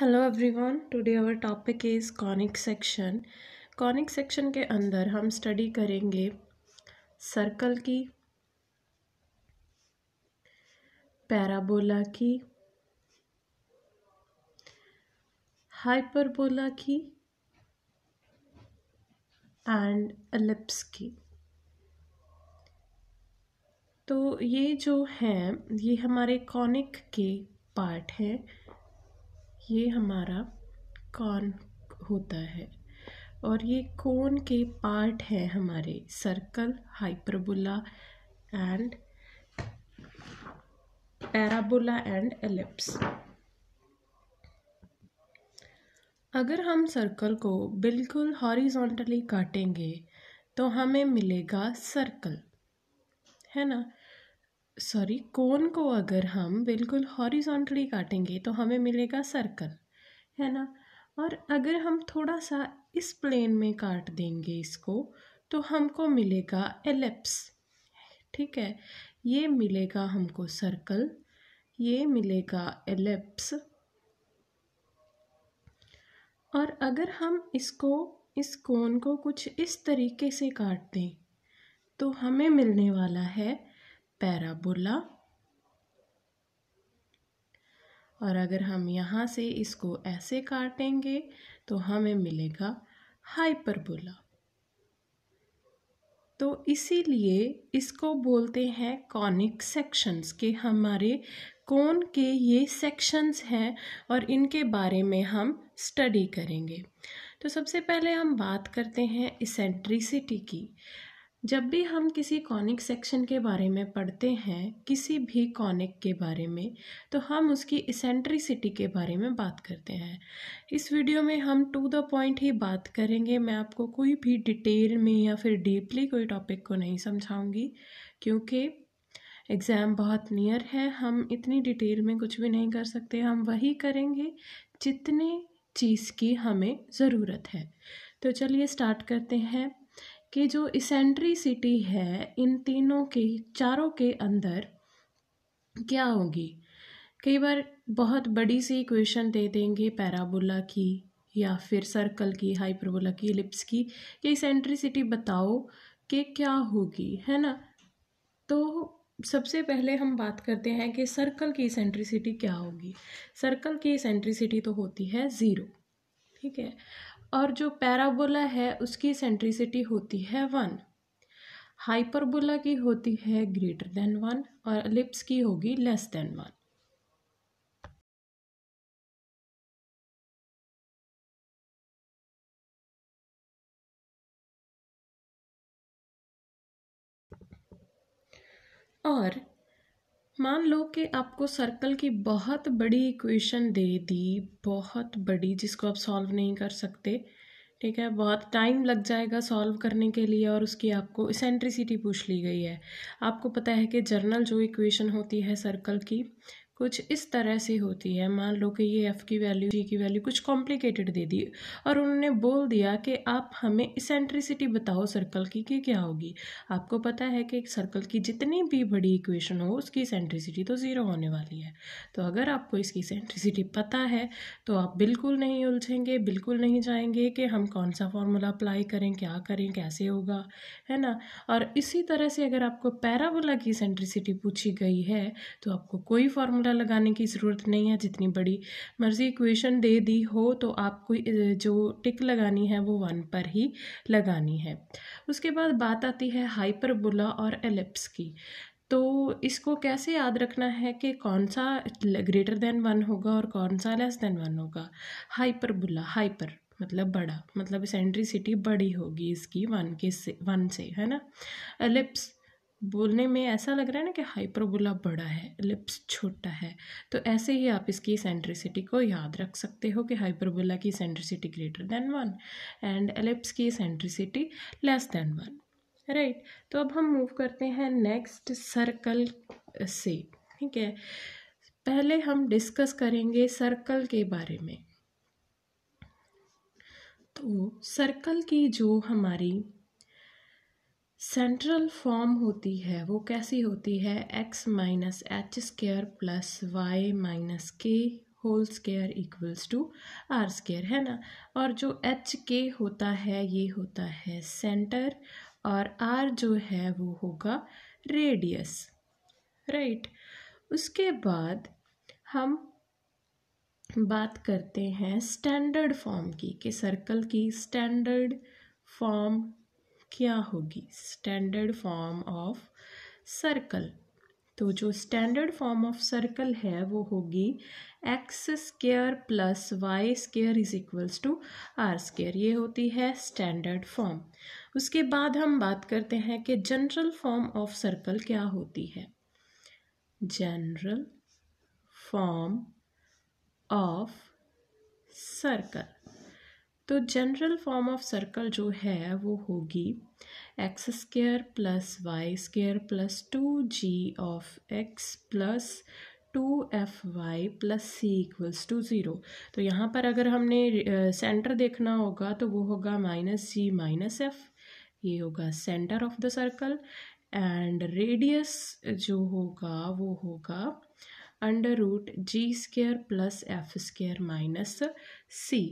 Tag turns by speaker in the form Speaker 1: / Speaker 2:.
Speaker 1: hello everyone today our topic is conic section conic section के अंदर हम study करेंगे सर्कल की पैराबोला की हाइपरबोला की एंड एलिप्स की तो ये जो हैं ये हमारे कॉनिक के पार्ट हैं ये हमारा कॉर्न होता है और ये कौन के पार्ट हैं हमारे circle hyperbola and parabola and ellipse अगर हम सर्कल को बिल्कुल हॉरिजॉन्टली काटेंगे तो हमें मिलेगा सर्कल है ना सॉरी कोन को अगर हम बिल्कुल हॉरिजॉन्टली काटेंगे तो हमें मिलेगा सर्कल है ना और अगर हम थोड़ा सा इस प्लेन में काट देंगे इसको तो हमको मिलेगा एलेप्स ठीक है ये मिलेगा हमको सर्कल ये मिलेगा एलेप्स और अगर हम इसको इस कोन को कुछ इस तरीके से काट दें तो हमें मिलने वाला है पैराबोला और अगर हम यहाँ से इसको ऐसे काटेंगे तो हमें मिलेगा हाइपरबोला तो इसीलिए इसको बोलते हैं कॉनिक सेक्शंस के हमारे कोन के ये सेक्शंस हैं और इनके बारे में हम स्टडी करेंगे तो सबसे पहले हम बात करते हैं इसेंट्रिसिटी की जब भी हम किसी कॉनिक सेक्शन के बारे में पढ़ते हैं किसी भी कॉनिक के बारे में तो हम उसकी इसेंट्रिसिटी के बारे में बात करते हैं इस वीडियो में हम टू द पॉइंट ही बात करेंगे मैं आपको कोई भी डिटेल में या फिर डीपली कोई टॉपिक को नहीं समझाऊंगी क्योंकि एग्ज़ाम बहुत नियर है हम इतनी डिटेल में कुछ भी नहीं कर सकते हम वही करेंगे जितने चीज़ की हमें ज़रूरत है तो चलिए स्टार्ट करते हैं कि जो इसेंट्रिसिटी है इन तीनों के चारों के अंदर क्या होगी कई बार बहुत बड़ी सी इक्वेशन दे देंगे पैराबोला की या फिर सर्कल की हाइपरबोला की लिप्स की कि इसेंट्रिसिटी बताओ कि क्या होगी है ना तो सबसे पहले हम बात करते हैं कि सर्कल की इसेंट्रिसिटी क्या होगी सर्कल की इसेंट्रिसिटी तो होती है ज़ीरो ठीक है और जो पैराबोला है उसकी सेंट्रिसिटी होती है वन हाइपरबोला की होती है ग्रेटर देन वन और लिप्स की होगी लेस देन वन और मान लो कि आपको सर्कल की बहुत बड़ी इक्वेशन दे दी बहुत बड़ी जिसको आप सॉल्व नहीं कर सकते ठीक है बहुत टाइम लग जाएगा सॉल्व करने के लिए और उसकी आपको इसेंट्रिसिटी पूछ ली गई है आपको पता है कि जर्नल जो इक्वेशन होती है सर्कल की कुछ इस तरह से होती है मान लो कि ये एफ़ की वैल्यू जी की वैल्यू कुछ कॉम्प्लिकेटेड दे दी और उन्होंने बोल दिया कि आप हमें इसेंट्रिसिटी बताओ सर्कल की कि क्या होगी आपको पता है कि एक सर्कल की जितनी भी बड़ी इक्वेशन हो उसकी सेंट्रिसिटी तो ज़ीरो होने वाली है तो अगर आपको इसकी सेंट्रिसिटी पता है तो आप बिल्कुल नहीं उलझेंगे बिल्कुल नहीं जाएंगे कि हम कौन सा फॉर्मूला अप्लाई करें क्या करें कैसे होगा है ना और इसी तरह से अगर आपको पैराबोला की सेंट्रिसिटी पूछी गई है तो आपको कोई फार्मूला छोटा लगाने की ज़रूरत नहीं है जितनी बड़ी मर्जी इक्वेशन दे दी हो तो आपको जो टिक लगानी है वो वन पर ही लगानी है उसके बाद बात आती है हाइपरबोला और एलिप्स की तो इसको कैसे याद रखना है कि कौन सा ग्रेटर देन वन होगा और कौन सा लेस देन वन होगा हाइपरबोला हाइपर मतलब बड़ा मतलब सेंट्रिसिटी बड़ी होगी इसकी वन के से वन से है ना एलिप्स बोलने में ऐसा लग रहा है ना कि हाइपरबोला बड़ा है लिप्स छोटा है तो ऐसे ही आप इसकी सेंट्रिसिटी को याद रख सकते हो कि हाइपरबोला की eccentricity greater than one and ellipse की eccentricity less than one right तो अब हम मूव करते हैं नेक्स्ट सर्कल से ठीक है पहले हम डिस्कस करेंगे सर्कल के बारे में तो सर्कल की जो हमारी सेंट्रल फॉर्म होती है वो कैसी होती है X minus H square plus Y minus K whole square equals to R square है ना और जो एच के होता है ये होता है सेंटर और आर जो है वो होगा रेडियस राइट उसके बाद हम बात करते हैं स्टैंडर्ड फॉर्म की कि सर्कल की स्टैंडर्ड फॉर्म क्या होगी स्टैंडर्ड फॉर्म ऑफ सर्कल तो जो स्टैंडर्ड फॉर्म ऑफ सर्कल है वो होगी X square plus Y square is equals to R square ये होती है स्टैंडर्ड फॉर्म उसके बाद हम बात करते हैं कि जनरल फॉर्म ऑफ सर्कल क्या होती है जनरल फॉर्म ऑफ सर्कल तो जनरल फॉर्म ऑफ सर्कल जो है वो होगी X square plus Y square plus two G of X plus two F Y plus C equals to zero तो यहाँ पर अगर हमने सेंटर देखना होगा तो वो होगा माइनस जी माइनस एफ ये होगा centre of the circle and radius जो होगा वो होगा under root G square plus F square minus सी